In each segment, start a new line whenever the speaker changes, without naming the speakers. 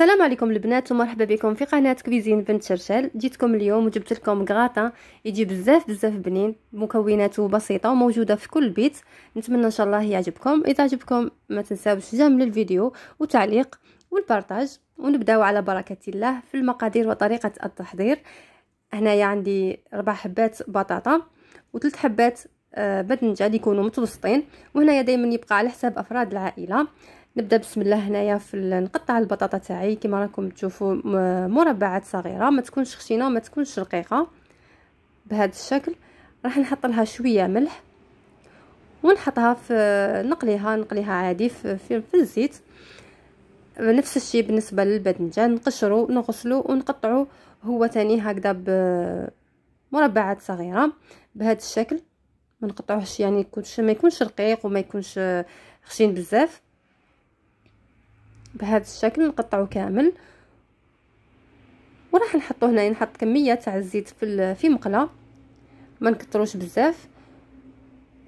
السلام عليكم البنات ومرحبا بكم في قناه كويزين بنت شرشال جيتكم اليوم وجبت لكم غراتا يجي بزاف بزاف بنين مكوناته بسيطه وموجوده في كل بيت نتمنى ان شاء الله يعجبكم اذا عجبكم ما تنساوش جمل الفيديو وتعليق والبارطاج ونبداو على بركه الله في المقادير وطريقه التحضير هنايا عندي ربع حبات بطاطا وثلاث حبات آه، بدنجه يكونوا متوسطين وهنا دائما يبقى على حساب افراد العائله نبدا بسم الله هنايا في نقطع البطاطا تاعي كما راكم تشوفوا مربعات صغيره ما تكونش خشينه وما تكونش رقيقه بهذا الشكل راح نحط لها شويه ملح ونحطها في نقليها نقليها عادي في, في, الزيت نفس الشيء بالنسبه للباذنجان نقشرو نغسلو ونقطعو هو تاني هكذا بمربعات صغيره بهذا الشكل ما نقطعوهش يعني يكونش ما يكونش رقيق وما يكونش خشين بزاف بهذا الشكل نقطعو كامل وراح نحطو هنايا نحط كميه تاع الزيت في في مقله ما نكتروش بزاف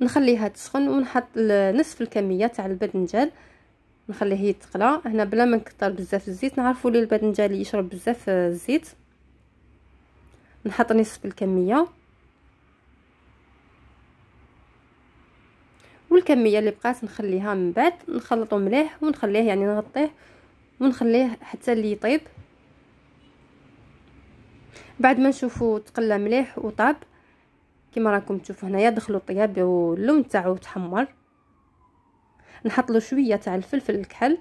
نخليها تسخن ونحط نصف الكميه تاع الباذنجان نخليه يتقلى هنا بلا ما نكتر بزاف الزيت نعرفوا لي الباذنجان يشرب بزاف الزيت آه، نحط نصف الكميه والكميه اللي بقات نخليها من بعد نخلطو مليح ونخليه يعني نغطيه ونخليه حتى اللي يطيب بعد ما نشوفو تقلى مليح وطاب كما راكم تشوفوا هنايا دخلو طياب واللون تاعو تحمر نحط له شويه تاع الفلفل الكحل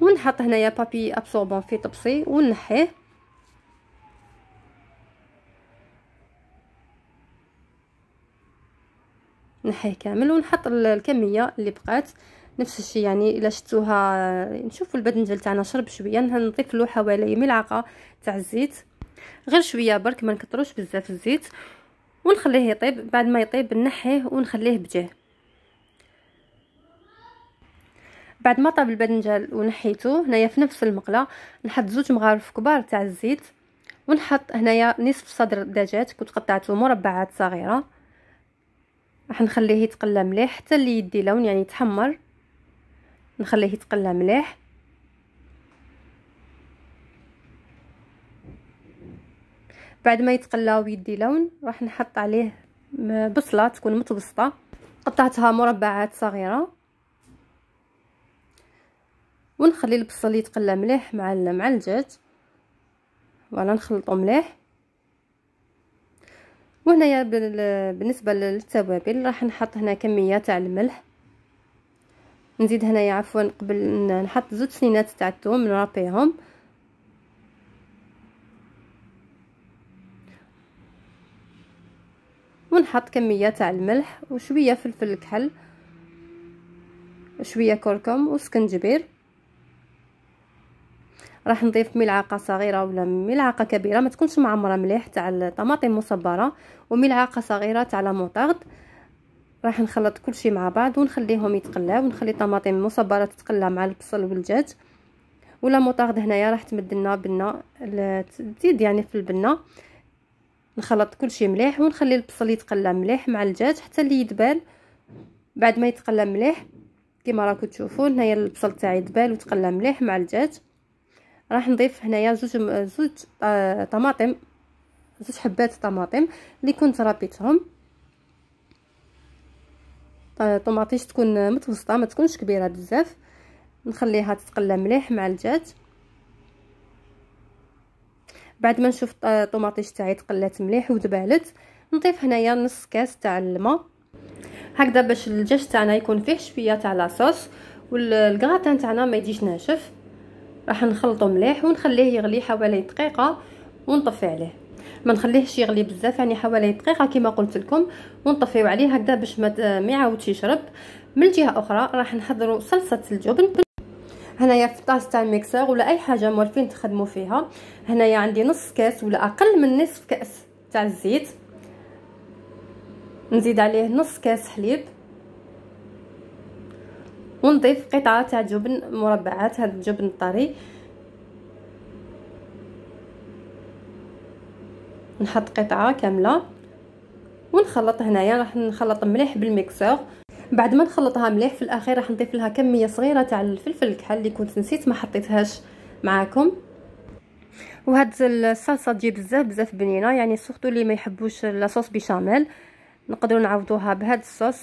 ونحط هنايا بابي ابسوربون في طبسي ونحيه نحيه كامل ونحط الكميه اللي بقات نفس الشيء يعني الا شتوها نشوفوا البدنجل تاعنا شرب شويه نضيف له حوالي ملعقه تاع الزيت غير شويه برك ما نكثروش بزاف الزيت ونخليه يطيب بعد ما يطيب نحيه ونخليه بجاه بعد ما طاب الباذنجان ونحيته هنايا في نفس المقله نحط زوج مغارف كبار تاع الزيت ونحط هنايا نصف صدر دجاج كنت قطعته مربعات صغيره راح نخليه يتقلى مليح حتى اللي يدي لون يعني يتحمر نخليه يتقلى مليح بعد ما يتقلى ويدي لون راح نحط عليه بصله تكون متبسطه قطعتها مربعات صغيره ونخلي البصل يتقلى مليح مع مع الجات ولا نخلطو مليح وهنايا بالنسبه للتوابل راح نحط هنا كميه تاع الملح نزيد هنايا عفوا قبل نحط زوج سنينات تاع الثوم نرابيهم ونحط كميه تاع الملح وشويه فلفل الكحل شويه كركم وسكنجبير راح نضيف ملعقه صغيره ولا ملعقه كبيره ما تكونش معمره مليح تاع الطماطم مصبره وملعقه صغيره تاع لا راح نخلط كلشي مع بعض ونخليهم يتقلاو ونخلي الطماطم المصبره تتقلى مع البصل والدجاج ولا موطارد هنايا راح تمد لنا بنه تزيد يعني في البنه نخلط كلشي مليح ونخلي البصل يتقلى مليح مع الدجاج حتى اللي يدبال بعد ما يتقلى مليح كما راكم تشوفون هنايا البصل تاعي دبال وتقلى مليح مع الدجاج راح نضيف هنايا زوج زوج آه، طماطم زوج حبات طماطم اللي كنت رابيتهم آه، طوماطيش تكون متوسطه ما تكونش كبيره بزاف نخليها تتقلى مليح مع الجات بعد ما نشوف الطوماطيش آه، تاعي تقلات مليح ودبالت نضيف هنايا نص كاس تاع الماء هكذا باش الجاج تاعنا يكون فيه شويه تاع لاصوص والكغاتان تاعنا ما يجيش ناشف راح نخلطو مليح ونخليه يغلي حوالي دقيقه ونطفي عليه ما نخليهش يغلي بزاف يعني حوالي دقيقه كما قلت لكم ونطفيو عليه هكذا باش ما يعاودش يشرب من جهه اخرى راح نحضروا صلصه الجبن هنايا في طاس تاع الميكسر ولا اي حاجه موالفين تخدموا فيها هنايا عندي نص كاس ولا اقل من نصف كاس تاع الزيت نزيد عليه نص كاس حليب ونضيف قطعه تاع جبن مربعات هذا الجبن الطري نحط قطعه كامله ونخلط هنايا راح نخلط مليح بالميكسور بعد ما نخلطها مليح في الاخير راح نضيف لها كميه صغيره تاع الفلفل الكحل اللي كنت نسيت ما حطيتهاش معاكم وهاد الصلصه تجي بزاف بزاف بنينه يعني سورتو اللي ما يحبوش لاصوص بيشاميل نقدروا نعوضوها بهاد الصوص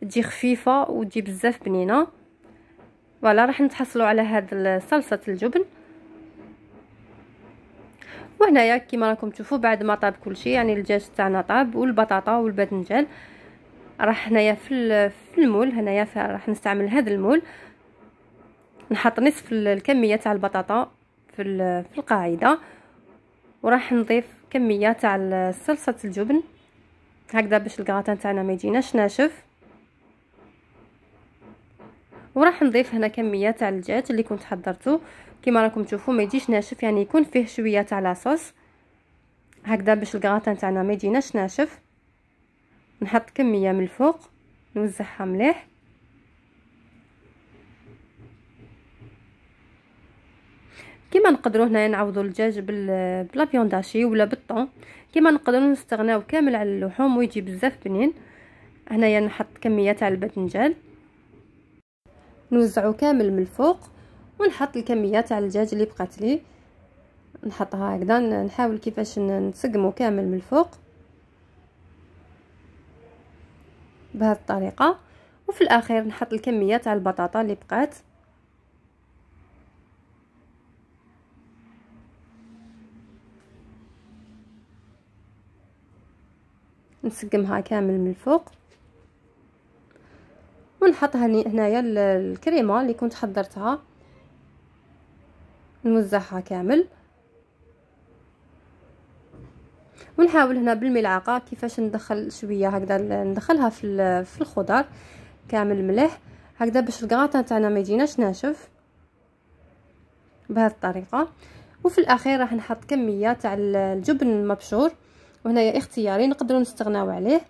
تجي خفيفه وتجي بزاف بنينه فوالا راح نتحصلوا على هاد صلصه الجبن وهنايا كيما راكم تشوفوا بعد ما طاب كلشي يعني الدجاج تاعنا طاب والبطاطا والباذنجان راح هنايا في في المول هنايا راح نستعمل هذا المول نحط نصف الكميه تاع البطاطا في في القاعده وراح نضيف كميه تاع صلصه الجبن هكذا باش الكراتان تاعنا ما يجيناش ناشف وراح نضيف هنا كميه تاع الدجاج اللي كنت حضرته كما راكم تشوفوا ما يجيش ناشف يعني يكون فيه شويه تاع لاصوص هكذا باش الكراتان تاعنا ما يجيناش ناشف نحط كميه من الفوق نوزعها مليح كما نقدروا هنايا نعوضوا الدجاج باللابيون داشي ولا بالطون كما نقدروا نستغناو كامل على اللحوم ويجي بزاف بنين هنايا نحط كميه تاع الباذنجان نوزعو كامل من الفوق ونحط الكميه تاع الدجاج اللي بقات لي نحطها هكذا نحاول كيفاش نسقمو كامل من الفوق بهذه الطريقه وفي الاخير نحط الكميه تاع البطاطا اللي بقات نسقمها كامل من الفوق ونحط هني هنايا الكريمه اللي كنت حضرتها نوزعها كامل ونحاول هنا بالملعقه كيفاش ندخل شويه هكذا ندخلها في في الخضر كامل ملح هكذا باش الكغاطا تاعنا ما يجيناش ناشف بهذه الطريقه وفي الاخير راح نحط كميه تاع الجبن المبشور وهنايا اختياري نقدروا نستغناو عليه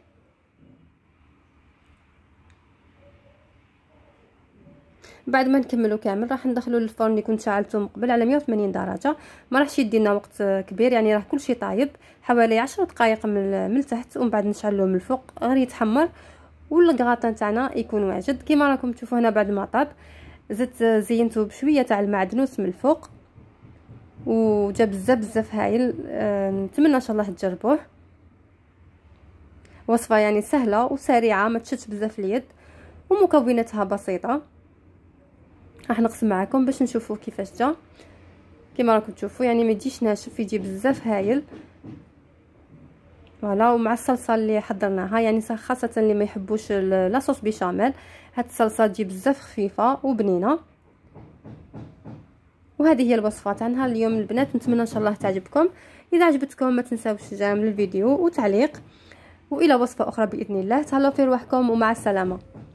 بعد ما نكملو كامل راح ندخلو للفرن اللي كنت شعلته من قبل على 180 درجه ما راحش يدي لنا وقت كبير يعني راه كلشي طايب حوالي 10 دقائق من, من التحت ومن بعد نشعلو من الفوق غير يتحمر والكغاطان تاعنا يكون واجد كما راكم تشوفوا هنا بعد ما طاب زدت زينته بشويه تاع المعدنوس من الفوق وجا بزاف بزاف هايل آه، نتمنى ان شاء الله تجربوه وصفه يعني سهله وسريعه ما تشدش بزاف اليد ومكوناتها بسيطه راح نقسم معكم باش نشوفوا كيفاش جا كما راكم تشوفوا يعني ما يجيش ناشف يجي بزاف هايل فوالا ومع الصلصه اللي حضرناها يعني خاصه اللي ما يحبوش لاصوص بيشاميل هاد الصلصه تجي بزاف خفيفه وبنينه وهذه هي الوصفه تاع نهار اليوم البنات نتمنى ان شاء الله تعجبكم اذا عجبتكم ما تنساوش جام للفيديو وتعليق والى وصفه اخرى باذن الله تهلاو في رواحكم ومع السلامه